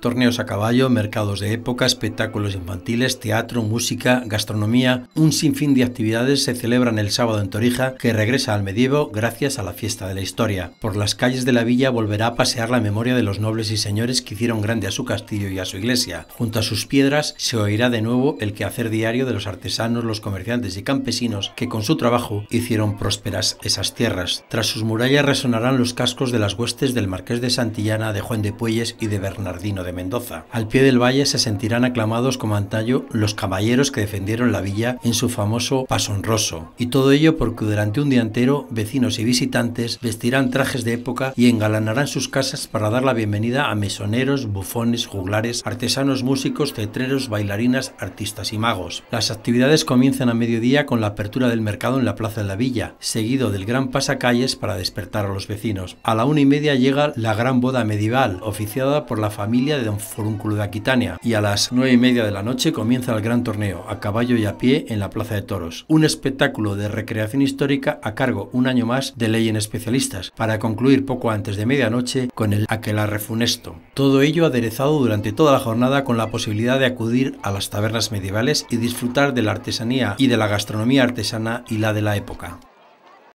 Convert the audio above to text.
Torneos a caballo, mercados de época, espectáculos infantiles, teatro, música, gastronomía, un sinfín de actividades se celebran el sábado en Torija, que regresa al medievo gracias a la fiesta de la historia. Por las calles de la villa volverá a pasear la memoria de los nobles y señores que hicieron grande a su castillo y a su iglesia. Junto a sus piedras se oirá de nuevo el quehacer diario de los artesanos, los comerciantes y campesinos que con su trabajo hicieron prósperas esas tierras. Tras sus murallas resonarán los cascos de las huestes del marqués de Santillana, de Juan de Puelles y de Bernardino de Mendoza. Al pie del valle se sentirán aclamados como antaño los caballeros que defendieron la villa en su famoso Paso Honroso. Y todo ello porque durante un día entero vecinos y visitantes vestirán trajes de época y engalanarán sus casas para dar la bienvenida a mesoneros, bufones, juglares, artesanos, músicos, tetreros, bailarinas, artistas y magos. Las actividades comienzan a mediodía con la apertura del mercado en la plaza de la villa, seguido del gran pasacalles para despertar a los vecinos. A la una y media llega la gran boda medieval, oficiada por la familia de Don Forúnculo de Aquitania y a las 9 y media de la noche comienza el gran torneo a caballo y a pie en la Plaza de Toros. Un espectáculo de recreación histórica a cargo un año más de ley en Especialistas para concluir poco antes de medianoche con el Aquelarre Funesto. Todo ello aderezado durante toda la jornada con la posibilidad de acudir a las tabernas medievales y disfrutar de la artesanía y de la gastronomía artesana y la de la época.